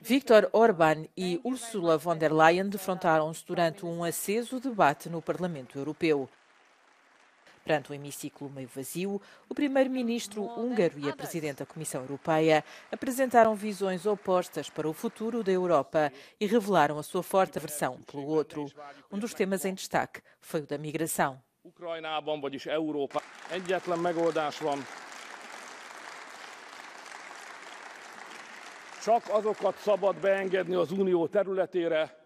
Viktor Orban e Ursula von der Leyen defrontaram-se durante um aceso debate no Parlamento Europeu. Perante um hemiciclo meio vazio, o primeiro-ministro húngaro e a presidente da Comissão Europeia apresentaram visões opostas para o futuro da Europa e revelaram a sua forte aversão pelo outro. Um dos temas em destaque foi o da migração. Csak azokat szabad beengedni az unió területére,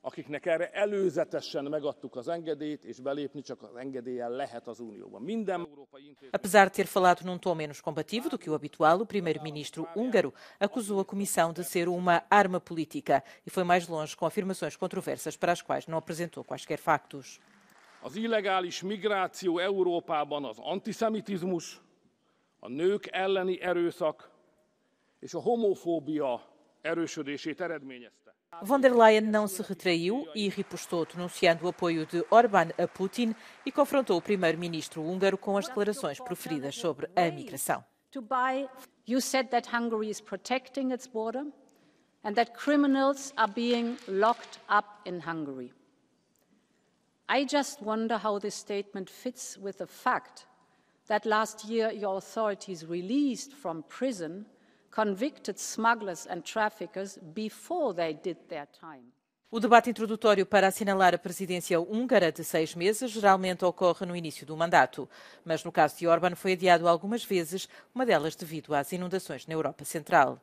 akiknek erre előzetesen megadtuk az engedélyt, és belépni csak az engedélyen lehet az Unióban. Minden európai Apesar de ter falado num tom menos combativo do que o habitual, o primeiro-ministro húngaro acusou a Comissão de ser uma arma política e foi mais longe com afirmações controversas para as quais não apresentou quaisquer factos. Az illegális migráció Európában az antiszemitizmus, a nők elleni erőszak, és a erősödését eredményezte. Von der Leyen não se retraiu e ripostou, denunciando o apoio de Orbán a Putin e confrontou o primeiro-ministro húngaro com as declarações proferidas sobre a migração. You said that Hungary is protecting its border and that criminals are being locked up in Hungary. I just wonder how this statement fits with the fact that last year your authorities released from prison convicted smugglers and traffickers before they did their time. O debate introdutório para assinalar a presidência húngara de seis meses geralmente ocorre no início do mandato, mas no caso de Orban foi adiado algumas vezes, uma delas devido às inundações na Europa Central.